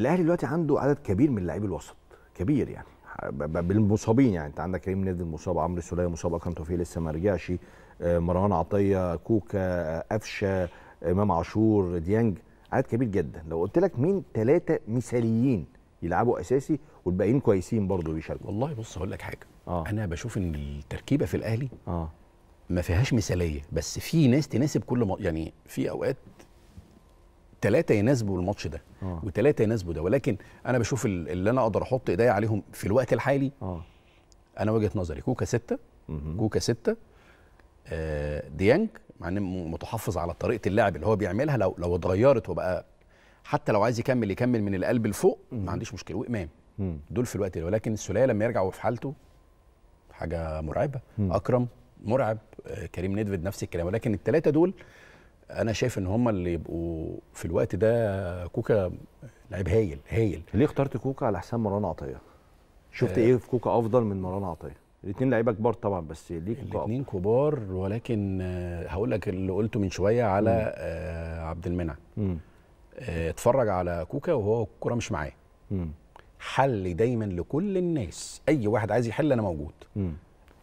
الاهلي دلوقتي عنده عدد كبير من لاعبي الوسط كبير يعني بالمصابين يعني انت عندك كريم نادي مصاب عمرو سليه مصاب اكرم توفيق لسه ما رجعش آه، مروان عطيه كوكا آه، قفشه آه، امام عاشور ديانج عدد كبير جدا لو قلت لك مين ثلاثه مثاليين يلعبوا اساسي والباقيين كويسين برضه بيشاركوا والله بص هقول لك حاجه آه. انا بشوف ان التركيبه في الاهلي آه. ما فيهاش مثاليه بس في ناس تناسب كل م... يعني في اوقات ثلاثه يناسبوا الماتش ده آه. وثلاثه يناسبوا ده ولكن انا بشوف اللي انا اقدر احط ايديا عليهم في الوقت الحالي أوه. انا وجهه نظري كوكا سته كوكا سته آه ديانج مع ان متحفظ على طريقه اللعب اللي هو بيعملها لو لو اتغيرت وبقى حتى لو عايز يكمل يكمل من القلب لفوق ما عنديش مشكله وامام دول في الوقت ده ولكن السلاله لما يرجع وفي حالته حاجه مرعبه مم. اكرم مرعب آه، كريم ندفد نفس الكلام ولكن الثلاثه دول انا شايف ان هم اللي يبقوا في الوقت ده كوكا لعيب هايل هايل ليه اخترت كوكا على حساب مروان عطيه شفت آه ايه في كوكا افضل من مروان عطيه الاثنين لعيبه كبار طبعا بس ليه كوكا الاثنين كبار ولكن آه، هقول لك اللي قلته من شويه على آه عبد المنعم آه، اتفرج على كوكا وهو الكوره مش معاه حل دايما لكل الناس اي واحد عايز يحل انا موجود مم.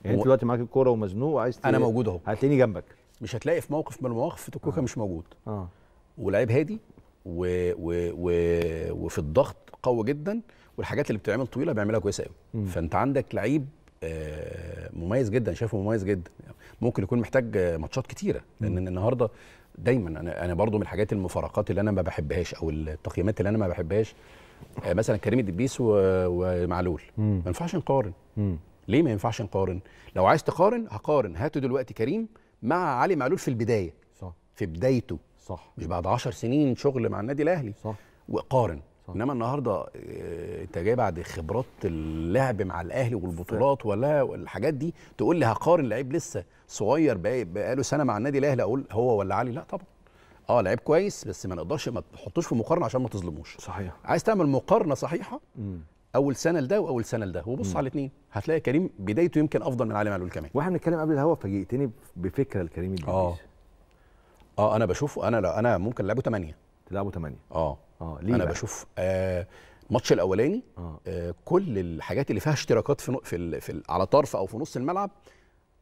يعني انت دلوقتي معاك الكوره ومزنوق وعايز انا موجود اهو هتلاقيني جنبك مش هتلاقي في موقف من المواقف توكوكا آه. مش موجود اه ولعيب هادي و... و... و... وفي الضغط قوي جدا والحاجات اللي بتتعمل طويله بيعملها كويسه قوي فانت عندك لعيب آه مميز جدا شايفه مميز جدا ممكن يكون محتاج ماتشات كتيره لان النهارده دايما انا انا برضو من الحاجات المفارقات اللي انا ما بحبهاش او التقييمات اللي انا ما بحبهاش آه مثلا كريم الدبيس ومعلول ما ينفعش نقارن ليه ما ينفعش نقارن لو عايز تقارن هقارن هاتوا دلوقتي كريم مع علي معلول في البدايه صح في بدايته صح مش بعد 10 سنين شغل مع النادي الاهلي صح وقارن صح. انما النهارده آه، انت جاي بعد خبرات اللعب مع الاهلي والبطولات ولا الحاجات دي تقول لي هقارن لعيب لسه صغير بقاله سنه مع النادي الاهلي اقول هو ولا علي لا طبعا اه لعيب كويس بس ما نقدرش ما تحطوش في مقارنه عشان ما تظلموش صحيح عايز تعمل مقارنه صحيحه اول سنه لده واول سنه لده وبص على الاثنين هتلاقي كريم بدايته يمكن افضل من علي معلول كمان واحنا بنتكلم قبل الهوا فاجئتني بفكره لكريم الدنيس اه اه انا بشوفه انا لا انا ممكن لعبه 8 تلعبه 8 اه اه ليه انا بقى؟ بشوف آه الماتش الاولاني آه. آه كل الحاجات اللي فيها اشتراكات في في, ال في ال على طرف او في نص الملعب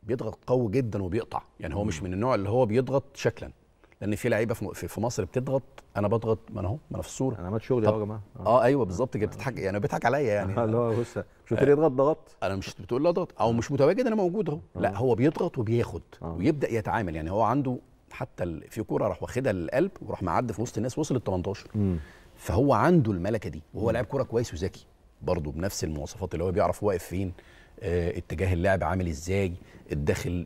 بيضغط قوي جدا وبيقطع يعني هو مش من النوع اللي هو بيضغط شكلا لان في لعيبه في مصر بتضغط انا بضغط ما انا اهو ما انا في الصوره انا عملت شغلي اهو يا جماعه اه ايوه بالظبط كده بتضحك يعني بيضحك عليا يعني اللي هو بص مش قلت اضغط ضغط انا مش بتقول لا اضغط او مش متواجد انا موجود اهو لا آه. هو بيضغط وبياخد آه. ويبدا يتعامل يعني هو عنده حتى في كوره راح واخدها للقلب وراح معدي في وسط الناس وصل ال 18 فهو عنده الملكه دي وهو لاعب كوره كويس وذكي برضه بنفس المواصفات اللي هو بيعرف واقف فين اه اتجاه اللعب عامل ازاي الداخل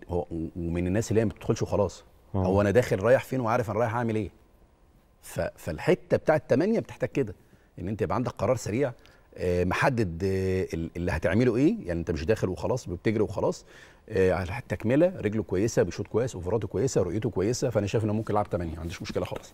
ومن الناس اللي هي ما بتدخلش وخلاص أوه. هو انا داخل رايح فين وعارف انا رايح اعمل ايه فالحته بتاعه 8 بتحتاج كده ان انت يبقى عندك قرار سريع آه، محدد آه، اللي هتعمله ايه يعني انت مش داخل وخلاص بتجري وخلاص آه، على التكمله رجله كويسه بيشوط كويس اوفراته كويسه رؤيته كويسه فانا شايف انه ممكن يلعب 8 ما عنديش مشكله خالص